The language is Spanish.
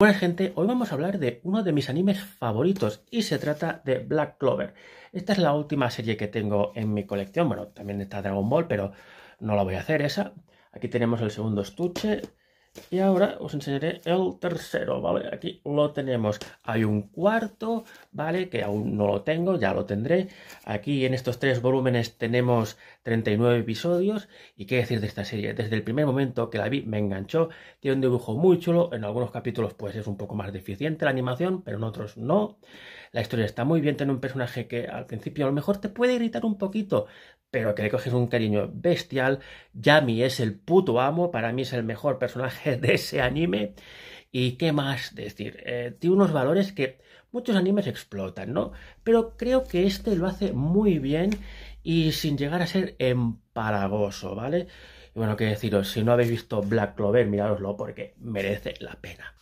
Buenas gente, hoy vamos a hablar de uno de mis animes favoritos y se trata de Black Clover. Esta es la última serie que tengo en mi colección, bueno, también está Dragon Ball, pero no la voy a hacer esa. Aquí tenemos el segundo estuche, y ahora os enseñaré el tercero, ¿vale? Aquí lo tenemos. Hay un cuarto, ¿vale? Que aún no lo tengo, ya lo tendré. Aquí en estos tres volúmenes tenemos 39 episodios. ¿Y qué decir de esta serie? Desde el primer momento que la vi me enganchó. Tiene un dibujo muy chulo. En algunos capítulos pues es un poco más deficiente la animación, pero en otros no. La historia está muy bien, tiene un personaje que al principio a lo mejor te puede irritar un poquito, pero que le coges un cariño bestial. Yami es el puto amo, para mí es el mejor personaje de ese anime. ¿Y qué más decir? Eh, tiene unos valores que muchos animes explotan, ¿no? Pero creo que este lo hace muy bien y sin llegar a ser empalagoso, ¿vale? Y bueno, qué deciros, si no habéis visto Black Clover, miradoslo porque merece la pena.